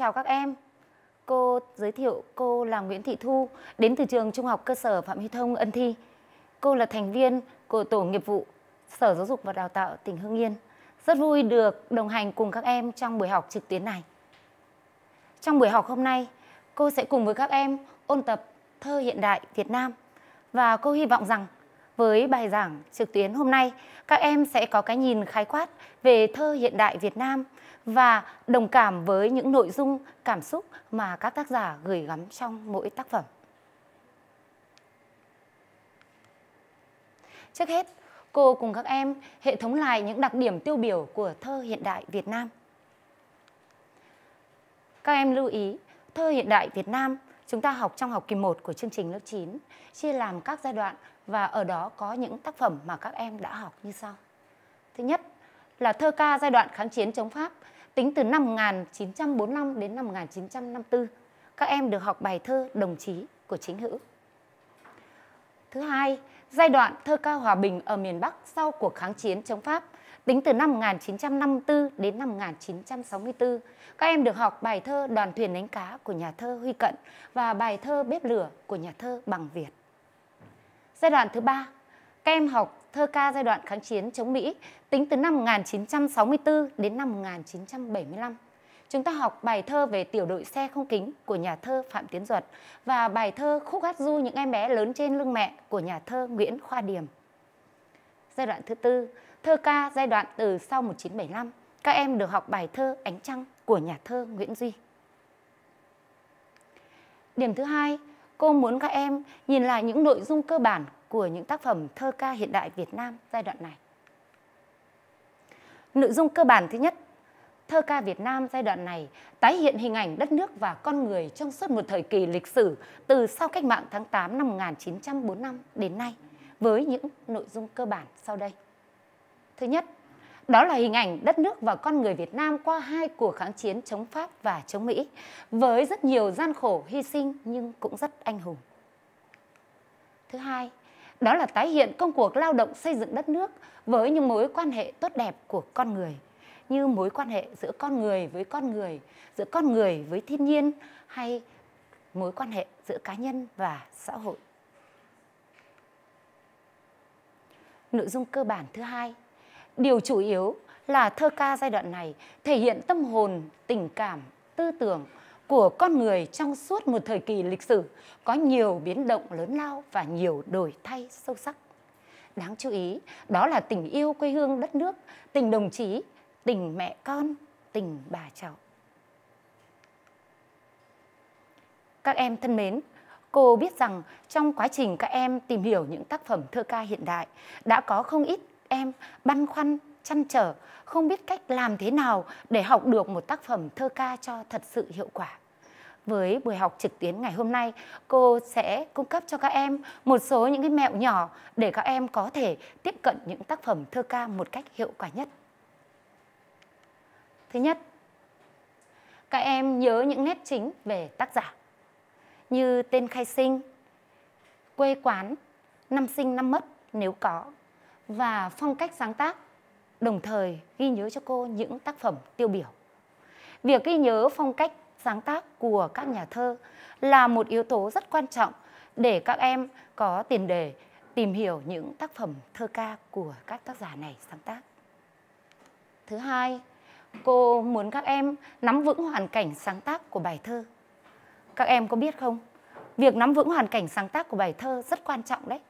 chào các em. Cô giới thiệu cô là Nguyễn Thị Thu, đến từ trường Trung học cơ sở Phạm Huy Thông Ân Thi. Cô là thành viên của tổ nghiệp vụ Sở Giáo dục và Đào tạo tỉnh Hưng Yên. Rất vui được đồng hành cùng các em trong buổi học trực tuyến này. Trong buổi học hôm nay, cô sẽ cùng với các em ôn tập thơ hiện đại Việt Nam và cô hy vọng rằng với bài giảng trực tuyến hôm nay, các em sẽ có cái nhìn khái quát về thơ hiện đại Việt Nam và đồng cảm với những nội dung cảm xúc mà các tác giả gửi gắm trong mỗi tác phẩm. Trước hết, cô cùng các em hệ thống lại những đặc điểm tiêu biểu của thơ hiện đại Việt Nam. Các em lưu ý, thơ hiện đại Việt Nam chúng ta học trong học kỳ 1 của chương trình lớp 9, chia làm các giai đoạn và ở đó có những tác phẩm mà các em đã học như sau. Thứ nhất, là thơ ca giai đoạn kháng chiến chống Pháp, tính từ năm 1945 đến năm 1954. Các em được học bài thơ Đồng chí của chính hữu. Thứ hai, giai đoạn thơ ca hòa bình ở miền Bắc sau cuộc kháng chiến chống Pháp, tính từ năm 1954 đến năm 1964. Các em được học bài thơ Đoàn thuyền đánh cá của nhà thơ Huy Cận và bài thơ Bếp lửa của nhà thơ Bằng Việt. Giai đoạn thứ ba, các em học thơ ca giai đoạn kháng chiến chống Mỹ tính từ năm 1964 đến năm 1975. Chúng ta học bài thơ về tiểu đội xe không kính của nhà thơ Phạm Tiến Duật và bài thơ khúc hát du những em bé lớn trên lưng mẹ của nhà thơ Nguyễn Khoa Điềm. Giai đoạn thứ tư, thơ ca giai đoạn từ sau 1975, các em được học bài thơ Ánh Trăng của nhà thơ Nguyễn Duy. Điểm thứ hai, cô muốn các em nhìn lại những nội dung cơ bản của những tác phẩm thơ ca hiện đại Việt Nam giai đoạn này. Nội dung cơ bản thứ nhất, thơ ca Việt Nam giai đoạn này tái hiện hình ảnh đất nước và con người trong suốt một thời kỳ lịch sử từ sau cách mạng tháng 8 năm 1945 đến nay với những nội dung cơ bản sau đây. Thứ nhất, đó là hình ảnh đất nước và con người Việt Nam qua hai cuộc kháng chiến chống Pháp và chống Mỹ, với rất nhiều gian khổ, hy sinh nhưng cũng rất anh hùng. Thứ hai, đó là tái hiện công cuộc lao động xây dựng đất nước với những mối quan hệ tốt đẹp của con người như mối quan hệ giữa con người với con người giữa con người với thiên nhiên hay mối quan hệ giữa cá nhân và xã hội nội dung cơ bản thứ hai điều chủ yếu là thơ ca giai đoạn này thể hiện tâm hồn tình cảm tư tưởng của con người trong suốt một thời kỳ lịch sử có nhiều biến động lớn lao và nhiều đổi thay sâu sắc. Đáng chú ý, đó là tình yêu quê hương đất nước, tình đồng chí, tình mẹ con, tình bà cháu. Các em thân mến, cô biết rằng trong quá trình các em tìm hiểu những tác phẩm thơ ca hiện đại đã có không ít em băn khoăn chăn trở, không biết cách làm thế nào để học được một tác phẩm thơ ca cho thật sự hiệu quả. Với buổi học trực tuyến ngày hôm nay, cô sẽ cung cấp cho các em một số những cái mẹo nhỏ để các em có thể tiếp cận những tác phẩm thơ ca một cách hiệu quả nhất. Thứ nhất, các em nhớ những nét chính về tác giả như tên khai sinh, quê quán, năm sinh năm mất nếu có và phong cách sáng tác đồng thời ghi nhớ cho cô những tác phẩm tiêu biểu. Việc ghi nhớ phong cách sáng tác của các nhà thơ là một yếu tố rất quan trọng để các em có tiền đề tìm hiểu những tác phẩm thơ ca của các tác giả này sáng tác. Thứ hai, cô muốn các em nắm vững hoàn cảnh sáng tác của bài thơ. Các em có biết không? Việc nắm vững hoàn cảnh sáng tác của bài thơ rất quan trọng đấy.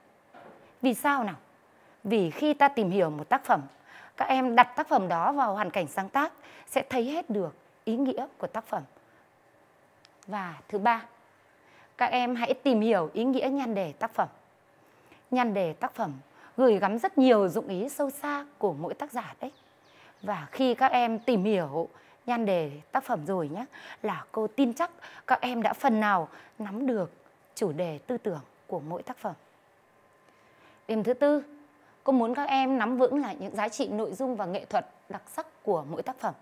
Vì sao nào? Vì khi ta tìm hiểu một tác phẩm các em đặt tác phẩm đó vào hoàn cảnh sáng tác sẽ thấy hết được ý nghĩa của tác phẩm và thứ ba các em hãy tìm hiểu ý nghĩa nhan đề tác phẩm nhan đề tác phẩm gửi gắm rất nhiều dụng ý sâu xa của mỗi tác giả đấy và khi các em tìm hiểu nhan đề tác phẩm rồi nhé là cô tin chắc các em đã phần nào nắm được chủ đề tư tưởng của mỗi tác phẩm điểm thứ tư Cô muốn các em nắm vững lại những giá trị nội dung và nghệ thuật đặc sắc của mỗi tác phẩm.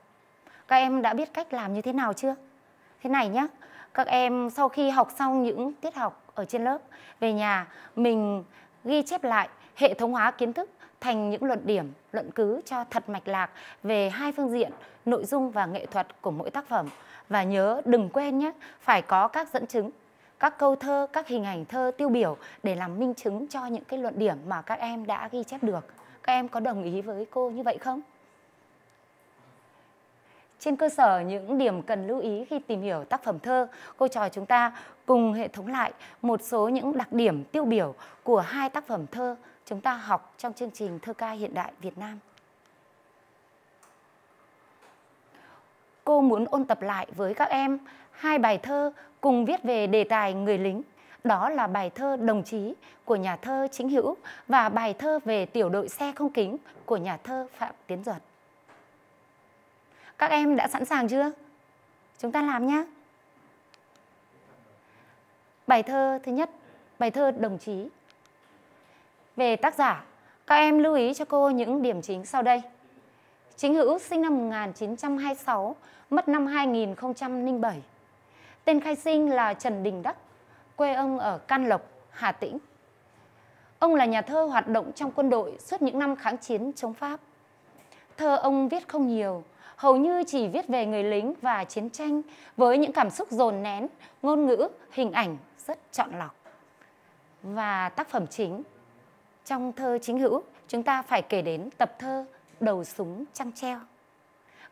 Các em đã biết cách làm như thế nào chưa? Thế này nhé, các em sau khi học xong những tiết học ở trên lớp, về nhà mình ghi chép lại hệ thống hóa kiến thức thành những luận điểm, luận cứ cho thật mạch lạc về hai phương diện, nội dung và nghệ thuật của mỗi tác phẩm. Và nhớ đừng quên nhé, phải có các dẫn chứng các câu thơ, các hình ảnh thơ tiêu biểu để làm minh chứng cho những cái luận điểm mà các em đã ghi chép được. Các em có đồng ý với cô như vậy không? Trên cơ sở những điểm cần lưu ý khi tìm hiểu tác phẩm thơ, cô trò chúng ta cùng hệ thống lại một số những đặc điểm tiêu biểu của hai tác phẩm thơ chúng ta học trong chương trình Thơ ca hiện đại Việt Nam. Cô muốn ôn tập lại với các em hai bài thơ cùng viết về đề tài người lính. Đó là bài thơ Đồng chí của nhà thơ Chính Hữu và bài thơ về tiểu đội xe không kính của nhà thơ Phạm Tiến Duật. Các em đã sẵn sàng chưa? Chúng ta làm nhé. Bài thơ thứ nhất, bài thơ Đồng chí. Về tác giả, các em lưu ý cho cô những điểm chính sau đây. Chính Hữu sinh năm 1926, mất năm 2007 Tên khai sinh là Trần Đình Đắc, quê ông ở Can Lộc, Hà Tĩnh. Ông là nhà thơ hoạt động trong quân đội suốt những năm kháng chiến chống Pháp. Thơ ông viết không nhiều, hầu như chỉ viết về người lính và chiến tranh với những cảm xúc dồn nén, ngôn ngữ, hình ảnh rất chọn lọc. Và tác phẩm chính trong thơ chính hữu, chúng ta phải kể đến tập thơ Đầu súng trăng treo.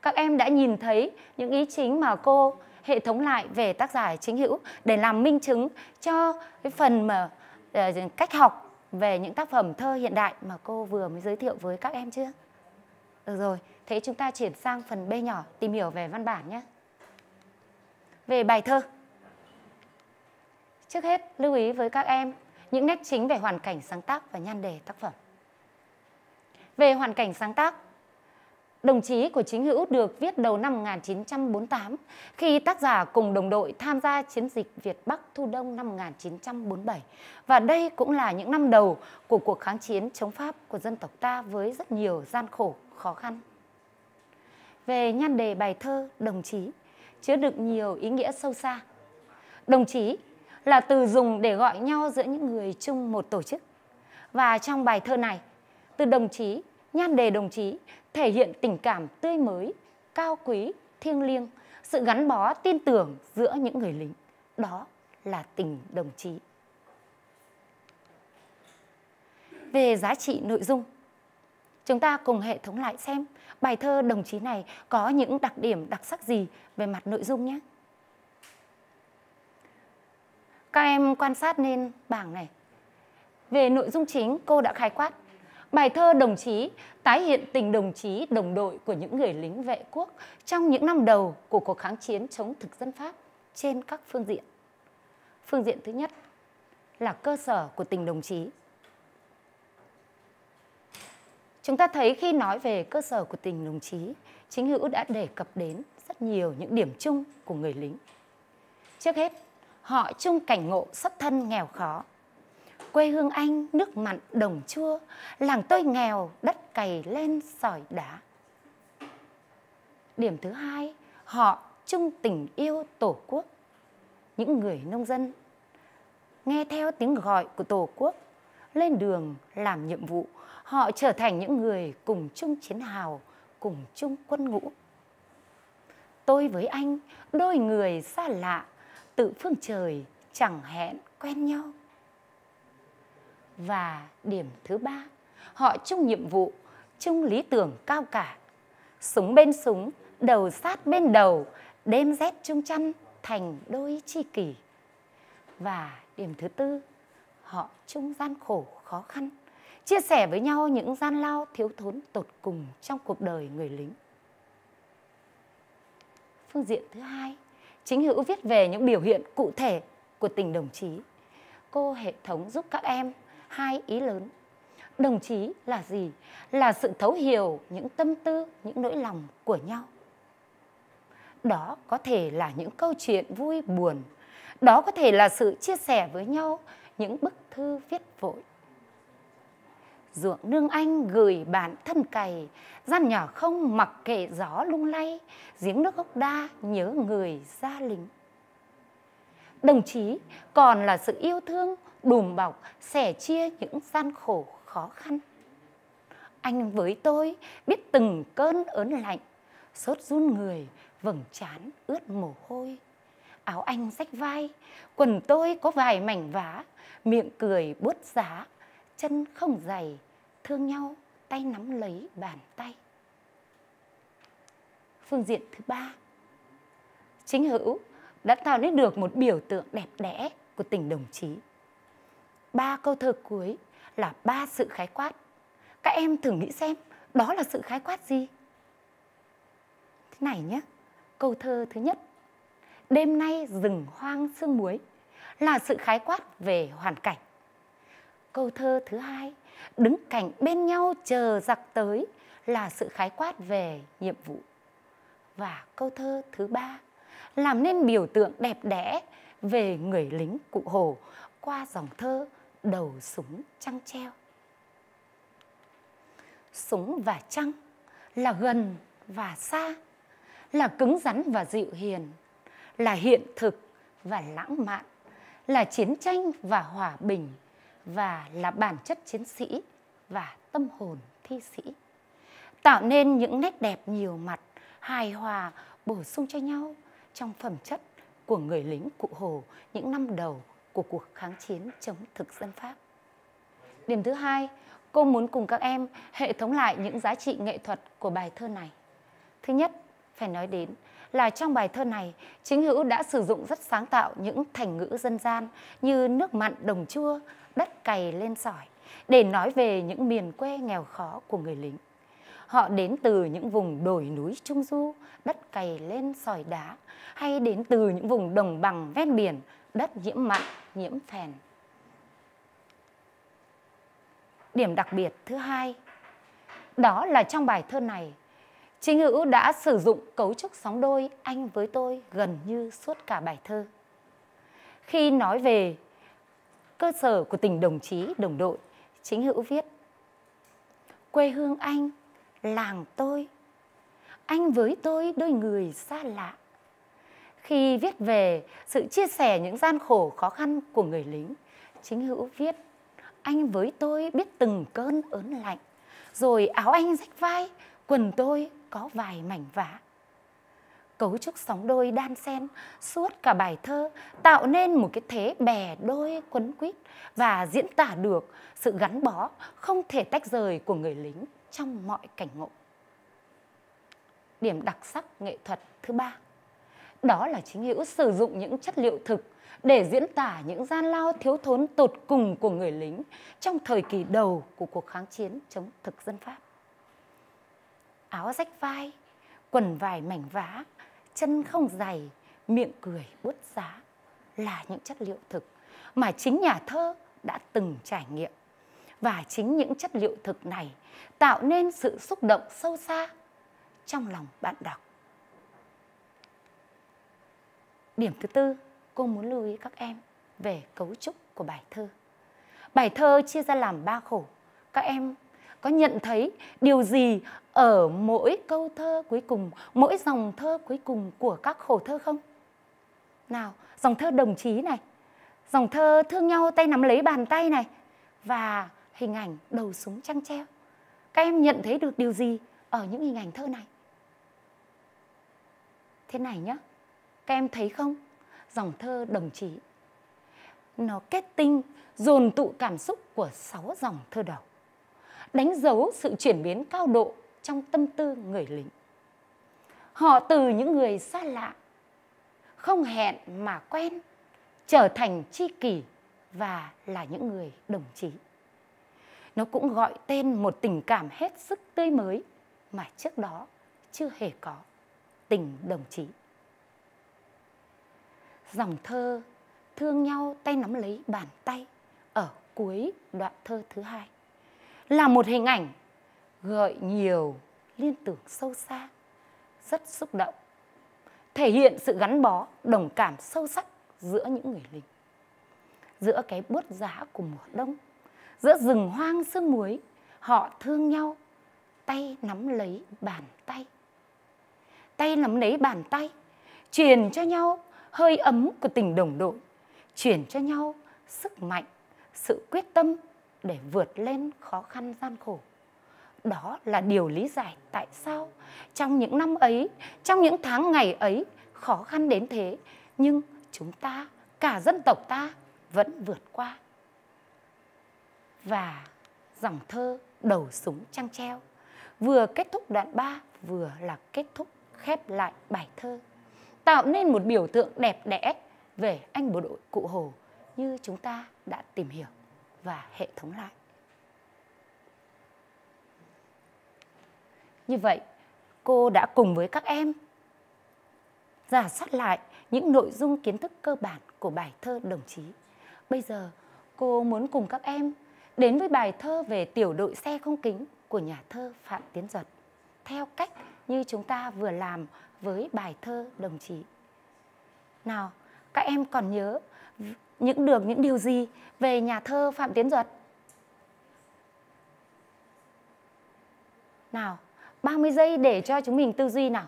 Các em đã nhìn thấy những ý chính mà cô hệ thống lại về tác giả chính hữu để làm minh chứng cho cái phần mà ờ, cách học về những tác phẩm thơ hiện đại mà cô vừa mới giới thiệu với các em chưa? Được rồi, thế chúng ta chuyển sang phần B nhỏ tìm hiểu về văn bản nhé. Về bài thơ. Trước hết, lưu ý với các em những nét chính về hoàn cảnh sáng tác và nhan đề tác phẩm. Về hoàn cảnh sáng tác, đồng chí của chính hữu được viết đầu năm 1948 khi tác giả cùng đồng đội tham gia chiến dịch Việt Bắc Thu Đông năm 1947. Và đây cũng là những năm đầu của cuộc kháng chiến chống Pháp của dân tộc ta với rất nhiều gian khổ, khó khăn. Về nhan đề bài thơ Đồng chí chứa đựng nhiều ý nghĩa sâu xa. Đồng chí là từ dùng để gọi nhau giữa những người chung một tổ chức. Và trong bài thơ này, từ đồng chí, nhan đề đồng chí thể hiện tình cảm tươi mới, cao quý, thiêng liêng, sự gắn bó tin tưởng giữa những người lính. Đó là tình đồng chí. Về giá trị nội dung, chúng ta cùng hệ thống lại xem bài thơ đồng chí này có những đặc điểm đặc sắc gì về mặt nội dung nhé. Các em quan sát lên bảng này. Về nội dung chính, cô đã khai quát Bài thơ Đồng chí tái hiện tình đồng chí, đồng đội của những người lính vệ quốc trong những năm đầu của cuộc kháng chiến chống thực dân Pháp trên các phương diện. Phương diện thứ nhất là cơ sở của tình đồng chí. Chúng ta thấy khi nói về cơ sở của tình đồng chí, chính hữu đã đề cập đến rất nhiều những điểm chung của người lính. Trước hết, họ chung cảnh ngộ xuất thân nghèo khó, quê hương anh nước mặn đồng chua làng tôi nghèo đất cày lên sỏi đá điểm thứ hai họ chung tình yêu tổ quốc những người nông dân nghe theo tiếng gọi của tổ quốc lên đường làm nhiệm vụ họ trở thành những người cùng chung chiến hào cùng chung quân ngũ tôi với anh đôi người xa lạ tự phương trời chẳng hẹn quen nhau và điểm thứ ba họ chung nhiệm vụ chung lý tưởng cao cả súng bên súng đầu sát bên đầu đêm rét chung chăn thành đôi tri kỷ và điểm thứ tư họ chung gian khổ khó khăn chia sẻ với nhau những gian lao thiếu thốn tột cùng trong cuộc đời người lính phương diện thứ hai chính hữu viết về những biểu hiện cụ thể của tình đồng chí cô hệ thống giúp các em hai ý lớn đồng chí là gì là sự thấu hiểu những tâm tư những nỗi lòng của nhau đó có thể là những câu chuyện vui buồn đó có thể là sự chia sẻ với nhau những bức thư viết vội ruộng nương anh gửi bạn thân cày gian nhỏ không mặc kệ gió lung lay giếng nước gốc đa nhớ người gia lính đồng chí còn là sự yêu thương đùm bọc sẻ chia những gian khổ khó khăn anh với tôi biết từng cơn ớn lạnh sốt run người vầng trán ướt mồ hôi áo anh rách vai quần tôi có vài mảnh vá miệng cười buốt giá chân không dày thương nhau tay nắm lấy bàn tay phương diện thứ ba chính hữu đã tạo nên được một biểu tượng đẹp đẽ của tình đồng chí. Ba câu thơ cuối là ba sự khái quát. Các em thử nghĩ xem đó là sự khái quát gì? Thế này nhé, câu thơ thứ nhất. Đêm nay rừng hoang sương muối là sự khái quát về hoàn cảnh. Câu thơ thứ hai, đứng cạnh bên nhau chờ giặc tới là sự khái quát về nhiệm vụ. Và câu thơ thứ ba, làm nên biểu tượng đẹp đẽ về người lính cụ Hồ qua dòng thơ đầu súng trăng treo. Súng và trăng là gần và xa, là cứng rắn và dịu hiền, là hiện thực và lãng mạn, là chiến tranh và hòa bình và là bản chất chiến sĩ và tâm hồn thi sĩ. Tạo nên những nét đẹp nhiều mặt, hài hòa, bổ sung cho nhau trong phẩm chất của người lính cụ Hồ những năm đầu của cuộc kháng chiến chống thực dân Pháp. Điểm thứ hai, cô muốn cùng các em hệ thống lại những giá trị nghệ thuật của bài thơ này. Thứ nhất, phải nói đến là trong bài thơ này, chính hữu đã sử dụng rất sáng tạo những thành ngữ dân gian như nước mặn đồng chua, đất cày lên sỏi để nói về những miền quê nghèo khó của người lính. Họ đến từ những vùng đồi núi trung du, đất cày lên sỏi đá hay đến từ những vùng đồng bằng ven biển, đất nhiễm mặn, nhiễm phèn. Điểm đặc biệt thứ hai, đó là trong bài thơ này, chính Hữu đã sử dụng cấu trúc sóng đôi anh với tôi gần như suốt cả bài thơ. Khi nói về cơ sở của tình đồng chí, đồng đội, Chính Hữu viết Quê hương anh làng tôi anh với tôi đôi người xa lạ khi viết về sự chia sẻ những gian khổ khó khăn của người lính chính hữu viết anh với tôi biết từng cơn ớn lạnh rồi áo anh rách vai quần tôi có vài mảnh vá cấu trúc sóng đôi đan xen suốt cả bài thơ tạo nên một cái thế bè đôi quấn quýt và diễn tả được sự gắn bó không thể tách rời của người lính trong mọi cảnh ngộ. Điểm đặc sắc nghệ thuật thứ ba, đó là chính hữu sử dụng những chất liệu thực để diễn tả những gian lao thiếu thốn tột cùng của người lính trong thời kỳ đầu của cuộc kháng chiến chống thực dân Pháp. Áo rách vai, quần vải mảnh vá, chân không dày, miệng cười bút giá là những chất liệu thực mà chính nhà thơ đã từng trải nghiệm và chính những chất liệu thực này tạo nên sự xúc động sâu xa trong lòng bạn đọc. Điểm thứ tư, cô muốn lưu ý các em về cấu trúc của bài thơ. Bài thơ chia ra làm ba khổ. Các em có nhận thấy điều gì ở mỗi câu thơ cuối cùng, mỗi dòng thơ cuối cùng của các khổ thơ không? Nào, dòng thơ đồng chí này, dòng thơ thương nhau tay nắm lấy bàn tay này và hình ảnh đầu súng trăng treo các em nhận thấy được điều gì ở những hình ảnh thơ này thế này nhé các em thấy không dòng thơ đồng chí nó kết tinh dồn tụ cảm xúc của sáu dòng thơ đầu đánh dấu sự chuyển biến cao độ trong tâm tư người lính họ từ những người xa lạ không hẹn mà quen trở thành tri kỷ và là những người đồng chí nó cũng gọi tên một tình cảm hết sức tươi mới mà trước đó chưa hề có tình đồng chí dòng thơ thương nhau tay nắm lấy bàn tay ở cuối đoạn thơ thứ hai là một hình ảnh gợi nhiều liên tưởng sâu xa rất xúc động thể hiện sự gắn bó đồng cảm sâu sắc giữa những người lính giữa cái bớt giá của mùa đông giữa rừng hoang sương muối họ thương nhau tay nắm lấy bàn tay tay nắm lấy bàn tay truyền cho nhau hơi ấm của tình đồng đội truyền cho nhau sức mạnh sự quyết tâm để vượt lên khó khăn gian khổ đó là điều lý giải tại sao trong những năm ấy trong những tháng ngày ấy khó khăn đến thế nhưng chúng ta cả dân tộc ta vẫn vượt qua và dòng thơ đầu súng trăng treo vừa kết thúc đoạn 3 vừa là kết thúc khép lại bài thơ tạo nên một biểu tượng đẹp đẽ về anh bộ đội cụ Hồ như chúng ta đã tìm hiểu và hệ thống lại. Như vậy, cô đã cùng với các em giả soát lại những nội dung kiến thức cơ bản của bài thơ đồng chí. Bây giờ, cô muốn cùng các em đến với bài thơ về tiểu đội xe không kính của nhà thơ Phạm Tiến Duật theo cách như chúng ta vừa làm với bài thơ đồng chí. Nào, các em còn nhớ những được những điều gì về nhà thơ Phạm Tiến Duật? Nào, 30 giây để cho chúng mình tư duy nào.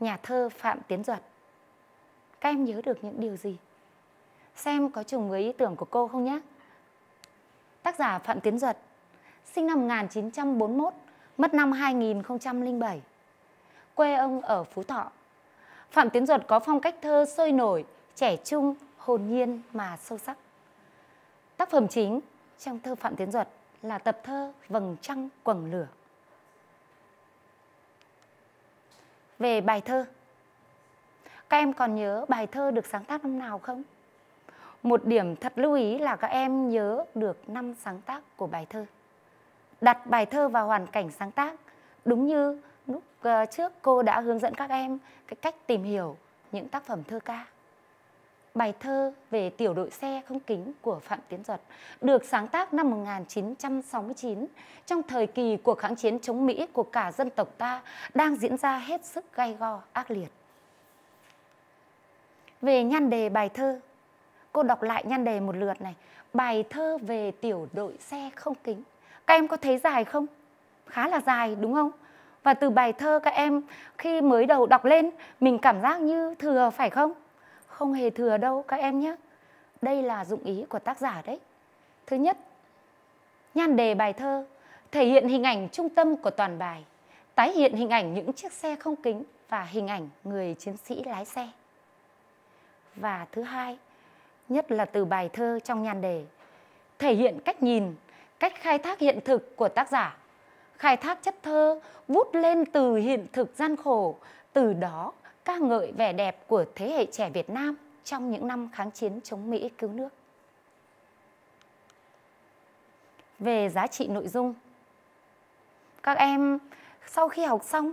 Nhà thơ Phạm Tiến Duật. Các em nhớ được những điều gì? xem có trùng với ý tưởng của cô không nhé. Tác giả Phạm Tiến Duật, sinh năm 1941, mất năm 2007. Quê ông ở Phú Thọ. Phạm Tiến Duật có phong cách thơ sôi nổi, trẻ trung, hồn nhiên mà sâu sắc. Tác phẩm chính trong thơ Phạm Tiến Duật là tập thơ Vầng trăng quầng lửa. Về bài thơ, các em còn nhớ bài thơ được sáng tác năm nào không? một điểm thật lưu ý là các em nhớ được năm sáng tác của bài thơ. Đặt bài thơ vào hoàn cảnh sáng tác, đúng như lúc ờ, trước cô đã hướng dẫn các em cái cách tìm hiểu những tác phẩm thơ ca. Bài thơ về tiểu đội xe không kính của Phạm Tiến Duật được sáng tác năm 1969 trong thời kỳ cuộc kháng chiến chống Mỹ của cả dân tộc ta đang diễn ra hết sức gay go, ác liệt. Về nhan đề bài thơ, cô đọc lại nhan đề một lượt này bài thơ về tiểu đội xe không kính các em có thấy dài không khá là dài đúng không và từ bài thơ các em khi mới đầu đọc lên mình cảm giác như thừa phải không không hề thừa đâu các em nhé đây là dụng ý của tác giả đấy thứ nhất nhan đề bài thơ thể hiện hình ảnh trung tâm của toàn bài tái hiện hình ảnh những chiếc xe không kính và hình ảnh người chiến sĩ lái xe và thứ hai nhất là từ bài thơ trong nhan đề, thể hiện cách nhìn, cách khai thác hiện thực của tác giả, khai thác chất thơ vút lên từ hiện thực gian khổ, từ đó ca ngợi vẻ đẹp của thế hệ trẻ Việt Nam trong những năm kháng chiến chống Mỹ cứu nước. Về giá trị nội dung, các em sau khi học xong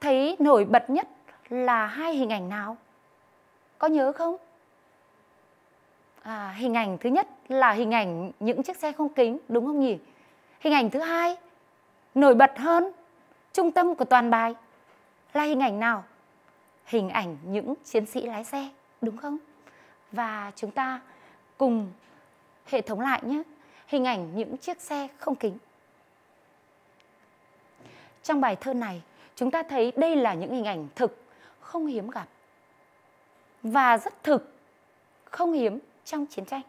thấy nổi bật nhất là hai hình ảnh nào? Có nhớ không? à, hình ảnh thứ nhất là hình ảnh những chiếc xe không kính đúng không nhỉ hình ảnh thứ hai nổi bật hơn trung tâm của toàn bài là hình ảnh nào hình ảnh những chiến sĩ lái xe đúng không và chúng ta cùng hệ thống lại nhé hình ảnh những chiếc xe không kính trong bài thơ này chúng ta thấy đây là những hình ảnh thực không hiếm gặp và rất thực không hiếm trong chiến tranh.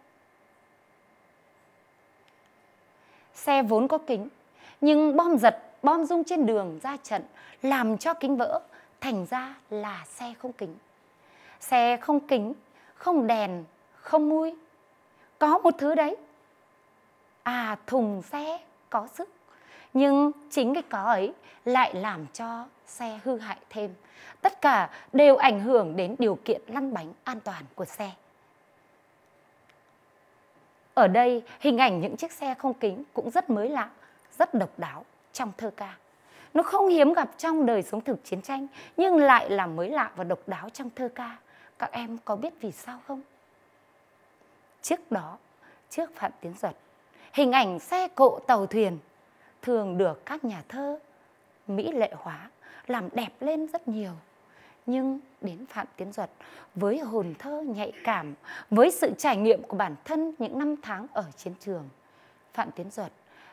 Xe vốn có kính, nhưng bom giật, bom rung trên đường ra trận làm cho kính vỡ, thành ra là xe không kính. Xe không kính, không đèn, không mui. Có một thứ đấy. À, thùng xe có sức. Nhưng chính cái có ấy lại làm cho xe hư hại thêm. Tất cả đều ảnh hưởng đến điều kiện lăn bánh an toàn của xe. Ở đây hình ảnh những chiếc xe không kính cũng rất mới lạ, rất độc đáo trong thơ ca. Nó không hiếm gặp trong đời sống thực chiến tranh nhưng lại là mới lạ và độc đáo trong thơ ca. Các em có biết vì sao không? Trước đó, trước Phạm Tiến giật, hình ảnh xe cộ tàu thuyền thường được các nhà thơ mỹ lệ hóa làm đẹp lên rất nhiều nhưng đến Phạm Tiến Duật với hồn thơ nhạy cảm, với sự trải nghiệm của bản thân những năm tháng ở chiến trường, Phạm Tiến Duật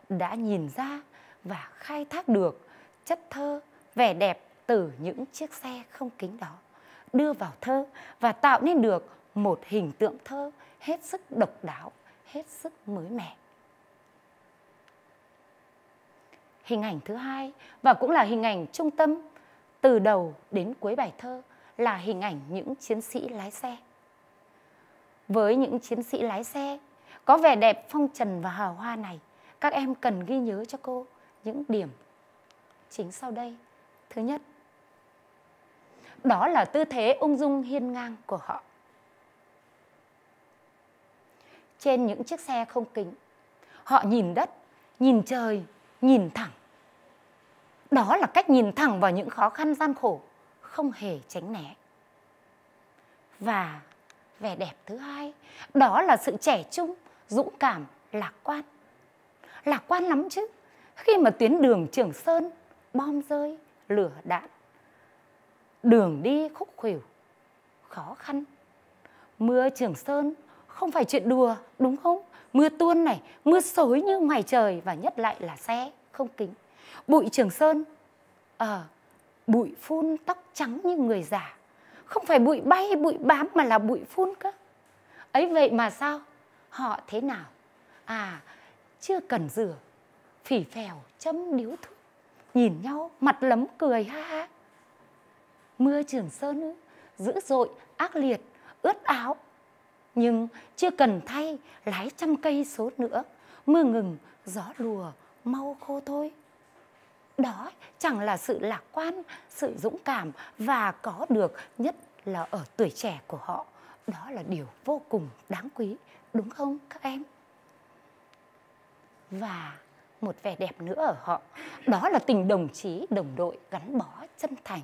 đã nhìn ra và khai thác được chất thơ, vẻ đẹp từ những chiếc xe không kính đó, đưa vào thơ và tạo nên được một hình tượng thơ hết sức độc đáo, hết sức mới mẻ. Hình ảnh thứ hai và cũng là hình ảnh trung tâm từ đầu đến cuối bài thơ là hình ảnh những chiến sĩ lái xe. Với những chiến sĩ lái xe, có vẻ đẹp phong trần và hào hoa này, các em cần ghi nhớ cho cô những điểm chính sau đây. Thứ nhất, đó là tư thế ung dung hiên ngang của họ. Trên những chiếc xe không kính, họ nhìn đất, nhìn trời, nhìn thẳng đó là cách nhìn thẳng vào những khó khăn gian khổ không hề tránh né và vẻ đẹp thứ hai đó là sự trẻ trung dũng cảm lạc quan lạc quan lắm chứ khi mà tuyến đường trường sơn bom rơi lửa đạn đường đi khúc khuỷu khó khăn mưa trường sơn không phải chuyện đùa đúng không mưa tuôn này mưa xối như ngoài trời và nhất lại là xe không kính Bụi Trường Sơn Ờ à, Bụi phun tóc trắng như người già Không phải bụi bay bụi bám mà là bụi phun cơ Ấy vậy mà sao Họ thế nào À chưa cần rửa Phỉ phèo châm điếu thuốc Nhìn nhau mặt lấm cười ha ha Mưa Trường Sơn dữ dội ác liệt ướt áo nhưng chưa cần thay lái trăm cây số nữa mưa ngừng gió lùa mau khô thôi đó chẳng là sự lạc quan sự dũng cảm và có được nhất là ở tuổi trẻ của họ đó là điều vô cùng đáng quý đúng không các em và một vẻ đẹp nữa ở họ đó là tình đồng chí đồng đội gắn bó chân thành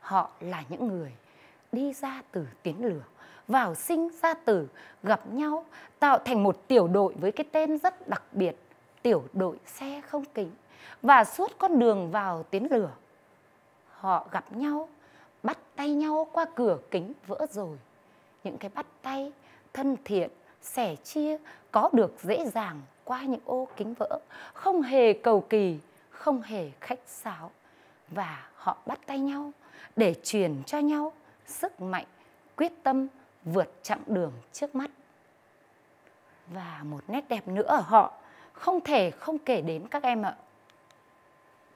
họ là những người đi ra từ tiếng lửa vào sinh ra tử gặp nhau tạo thành một tiểu đội với cái tên rất đặc biệt tiểu đội xe không kính và suốt con đường vào tiến lửa. Họ gặp nhau, bắt tay nhau qua cửa kính vỡ rồi. Những cái bắt tay thân thiện, sẻ chia có được dễ dàng qua những ô kính vỡ, không hề cầu kỳ, không hề khách sáo. Và họ bắt tay nhau để truyền cho nhau sức mạnh, quyết tâm vượt chặng đường trước mắt. Và một nét đẹp nữa ở họ không thể không kể đến các em ạ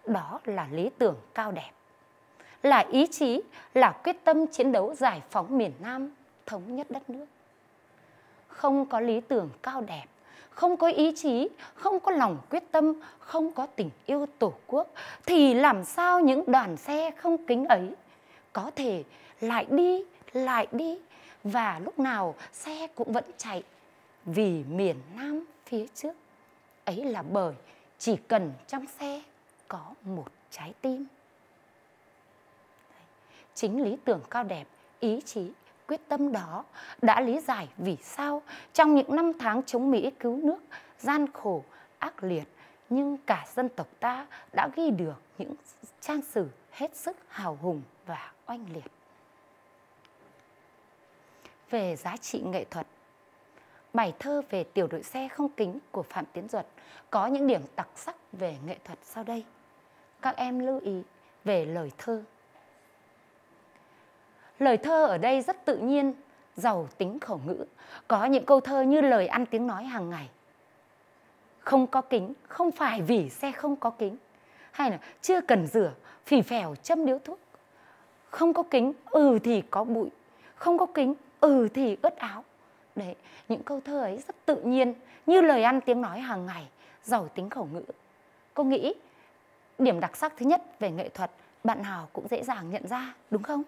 đó là lý tưởng cao đẹp, là ý chí, là quyết tâm chiến đấu giải phóng miền Nam, thống nhất đất nước. Không có lý tưởng cao đẹp, không có ý chí, không có lòng quyết tâm, không có tình yêu Tổ quốc thì làm sao những đoàn xe không kính ấy có thể lại đi, lại đi và lúc nào xe cũng vẫn chạy vì miền Nam phía trước. Ấy là bởi chỉ cần trong xe có một trái tim chính lý tưởng cao đẹp ý chí quyết tâm đó đã lý giải vì sao trong những năm tháng chống mỹ cứu nước gian khổ ác liệt nhưng cả dân tộc ta đã ghi được những trang sử hết sức hào hùng và oanh liệt về giá trị nghệ thuật bài thơ về tiểu đội xe không kính của phạm tiến duật có những điểm đặc sắc về nghệ thuật sau đây các em lưu ý về lời thơ lời thơ ở đây rất tự nhiên giàu tính khẩu ngữ có những câu thơ như lời ăn tiếng nói hàng ngày không có kính không phải vì xe không có kính hay là chưa cần rửa phì phèo châm điếu thuốc không có kính ừ thì có bụi không có kính ừ thì ướt áo đấy những câu thơ ấy rất tự nhiên như lời ăn tiếng nói hàng ngày giàu tính khẩu ngữ cô nghĩ điểm đặc sắc thứ nhất về nghệ thuật bạn nào cũng dễ dàng nhận ra đúng không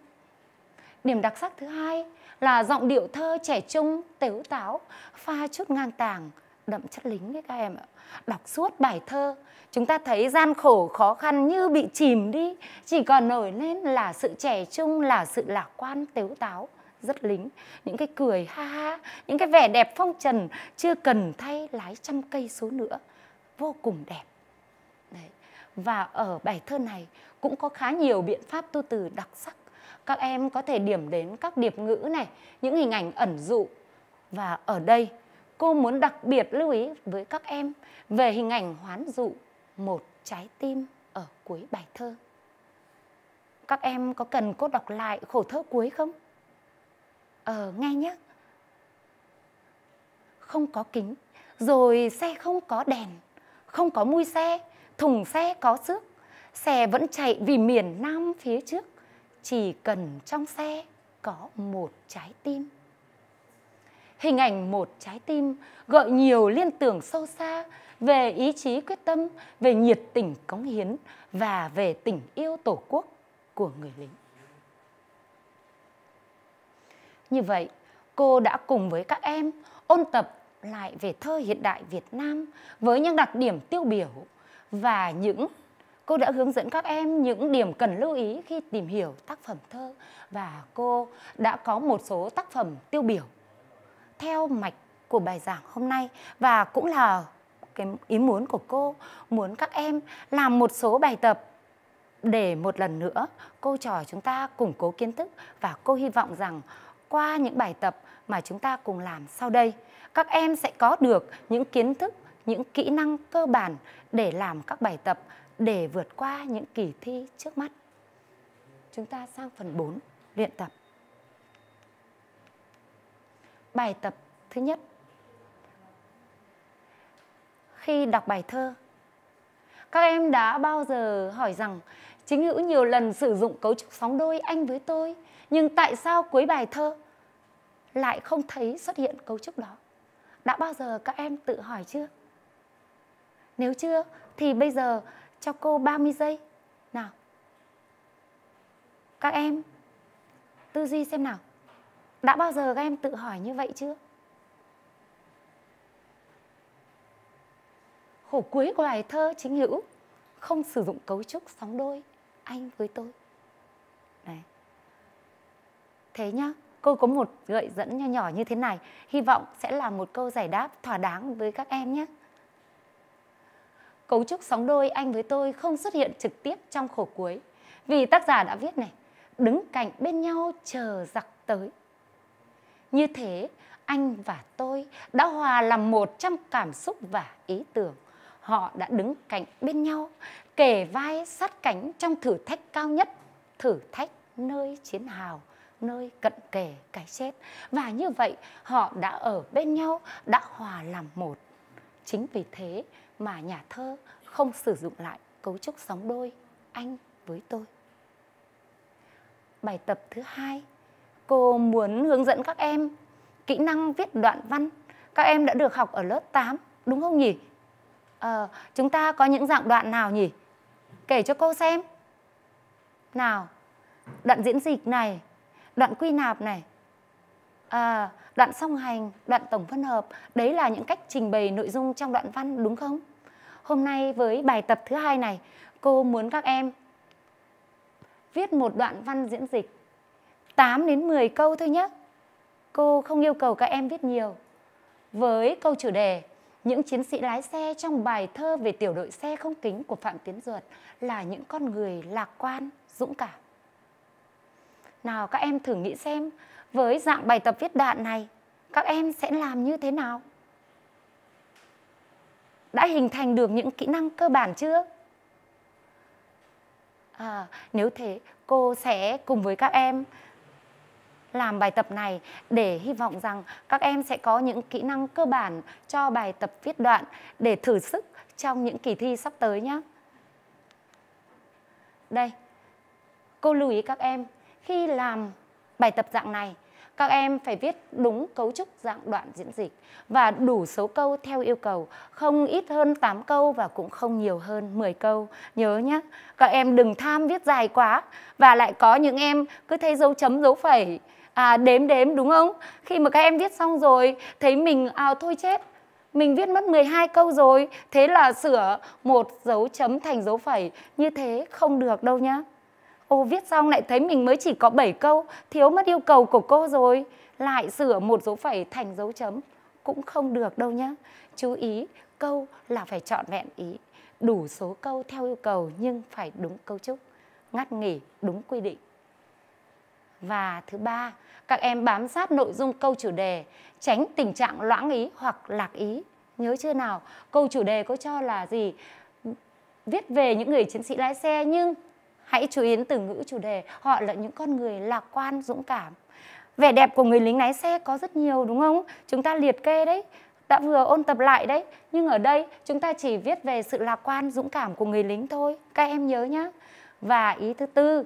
điểm đặc sắc thứ hai là giọng điệu thơ trẻ trung tếu táo pha chút ngang tàng đậm chất lính đấy các em ạ đọc suốt bài thơ chúng ta thấy gian khổ khó khăn như bị chìm đi chỉ còn nổi lên là sự trẻ trung là sự lạc quan tếu táo rất lính những cái cười ha ha những cái vẻ đẹp phong trần chưa cần thay lái trăm cây số nữa vô cùng đẹp và ở bài thơ này cũng có khá nhiều biện pháp tu từ đặc sắc các em có thể điểm đến các điệp ngữ này những hình ảnh ẩn dụ và ở đây cô muốn đặc biệt lưu ý với các em về hình ảnh hoán dụ một trái tim ở cuối bài thơ các em có cần cô đọc lại khổ thơ cuối không ờ nghe nhé không có kính rồi xe không có đèn không có mui xe thùng xe có xước xe vẫn chạy vì miền nam phía trước chỉ cần trong xe có một trái tim hình ảnh một trái tim gợi nhiều liên tưởng sâu xa về ý chí quyết tâm về nhiệt tình cống hiến và về tình yêu tổ quốc của người lính như vậy cô đã cùng với các em ôn tập lại về thơ hiện đại việt nam với những đặc điểm tiêu biểu và những cô đã hướng dẫn các em những điểm cần lưu ý khi tìm hiểu tác phẩm thơ và cô đã có một số tác phẩm tiêu biểu theo mạch của bài giảng hôm nay và cũng là cái ý muốn của cô muốn các em làm một số bài tập để một lần nữa cô trò chúng ta củng cố kiến thức và cô hy vọng rằng qua những bài tập mà chúng ta cùng làm sau đây các em sẽ có được những kiến thức những kỹ năng cơ bản để làm các bài tập để vượt qua những kỳ thi trước mắt. Chúng ta sang phần 4, luyện tập. Bài tập thứ nhất. Khi đọc bài thơ, các em đã bao giờ hỏi rằng chính hữu nhiều lần sử dụng cấu trúc sóng đôi anh với tôi, nhưng tại sao cuối bài thơ lại không thấy xuất hiện cấu trúc đó? Đã bao giờ các em tự hỏi chưa? Nếu chưa thì bây giờ cho cô 30 giây. Nào. Các em tư duy xem nào. Đã bao giờ các em tự hỏi như vậy chưa? Khổ cuối của bài thơ chính hữu không sử dụng cấu trúc sóng đôi anh với tôi. Đấy. Thế nhá, cô có một gợi dẫn nho nhỏ như thế này, hy vọng sẽ là một câu giải đáp thỏa đáng với các em nhé cấu trúc sóng đôi anh với tôi không xuất hiện trực tiếp trong khổ cuối vì tác giả đã viết này đứng cạnh bên nhau chờ giặc tới như thế anh và tôi đã hòa làm một trong cảm xúc và ý tưởng họ đã đứng cạnh bên nhau kể vai sát cánh trong thử thách cao nhất thử thách nơi chiến hào nơi cận kề cái chết và như vậy họ đã ở bên nhau đã hòa làm một chính vì thế mà nhà thơ không sử dụng lại cấu trúc sóng đôi anh với tôi. Bài tập thứ hai, cô muốn hướng dẫn các em kỹ năng viết đoạn văn. Các em đã được học ở lớp 8, đúng không nhỉ? À, chúng ta có những dạng đoạn nào nhỉ? Kể cho cô xem. Nào, đoạn diễn dịch này, đoạn quy nạp này. À, đoạn song hành, đoạn tổng phân hợp, đấy là những cách trình bày nội dung trong đoạn văn đúng không? Hôm nay với bài tập thứ hai này, cô muốn các em viết một đoạn văn diễn dịch 8 đến 10 câu thôi nhé. Cô không yêu cầu các em viết nhiều. Với câu chủ đề những chiến sĩ lái xe trong bài thơ về tiểu đội xe không kính của Phạm Tiến Duật là những con người lạc quan, dũng cảm. Nào các em thử nghĩ xem với dạng bài tập viết đạn này các em sẽ làm như thế nào? Đã hình thành được những kỹ năng cơ bản chưa? À, nếu thế, cô sẽ cùng với các em làm bài tập này để hy vọng rằng các em sẽ có những kỹ năng cơ bản cho bài tập viết đoạn để thử sức trong những kỳ thi sắp tới nhé. Đây, cô lưu ý các em khi làm Bài tập dạng này các em phải viết đúng cấu trúc dạng đoạn diễn dịch và đủ số câu theo yêu cầu, không ít hơn 8 câu và cũng không nhiều hơn 10 câu. Nhớ nhé, các em đừng tham viết dài quá và lại có những em cứ thấy dấu chấm dấu phẩy à, đếm đếm đúng không? Khi mà các em viết xong rồi thấy mình à thôi chết, mình viết mất 12 câu rồi, thế là sửa một dấu chấm thành dấu phẩy, như thế không được đâu nhá. Ô viết xong lại thấy mình mới chỉ có 7 câu, thiếu mất yêu cầu của cô rồi. Lại sửa một dấu phẩy thành dấu chấm. Cũng không được đâu nhá. Chú ý, câu là phải chọn vẹn ý. Đủ số câu theo yêu cầu nhưng phải đúng câu trúc. Ngắt nghỉ đúng quy định. Và thứ ba, các em bám sát nội dung câu chủ đề, tránh tình trạng loãng ý hoặc lạc ý. Nhớ chưa nào, câu chủ đề có cho là gì? Viết về những người chiến sĩ lái xe nhưng Hãy chú ý đến từ ngữ chủ đề, họ là những con người lạc quan, dũng cảm. Vẻ đẹp của người lính lái xe có rất nhiều đúng không? Chúng ta liệt kê đấy, đã vừa ôn tập lại đấy. Nhưng ở đây chúng ta chỉ viết về sự lạc quan, dũng cảm của người lính thôi. Các em nhớ nhé. Và ý thứ tư,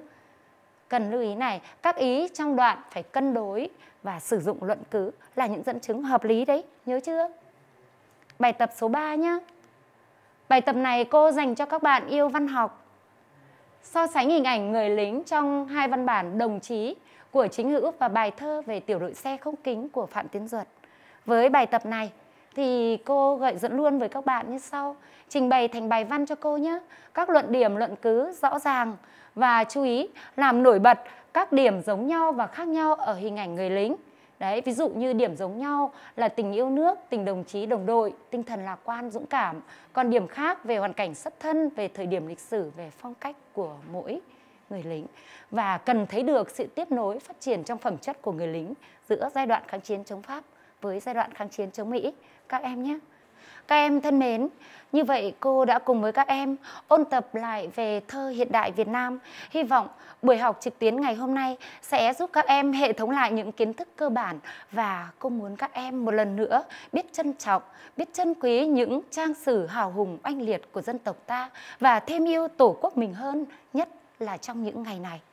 cần lưu ý này, các ý trong đoạn phải cân đối và sử dụng luận cứ là những dẫn chứng hợp lý đấy, nhớ chưa? Bài tập số 3 nhé. Bài tập này cô dành cho các bạn yêu văn học so sánh hình ảnh người lính trong hai văn bản đồng chí của chính hữu và bài thơ về tiểu đội xe không kính của Phạm Tiến Duật. Với bài tập này thì cô gợi dẫn luôn với các bạn như sau, trình bày thành bài văn cho cô nhé. Các luận điểm, luận cứ rõ ràng và chú ý làm nổi bật các điểm giống nhau và khác nhau ở hình ảnh người lính đấy ví dụ như điểm giống nhau là tình yêu nước tình đồng chí đồng đội tinh thần lạc quan dũng cảm còn điểm khác về hoàn cảnh xuất thân về thời điểm lịch sử về phong cách của mỗi người lính và cần thấy được sự tiếp nối phát triển trong phẩm chất của người lính giữa giai đoạn kháng chiến chống pháp với giai đoạn kháng chiến chống mỹ các em nhé các em thân mến, như vậy cô đã cùng với các em ôn tập lại về thơ hiện đại Việt Nam. Hy vọng buổi học trực tuyến ngày hôm nay sẽ giúp các em hệ thống lại những kiến thức cơ bản và cô muốn các em một lần nữa biết trân trọng, biết trân quý những trang sử hào hùng oanh liệt của dân tộc ta và thêm yêu Tổ quốc mình hơn, nhất là trong những ngày này.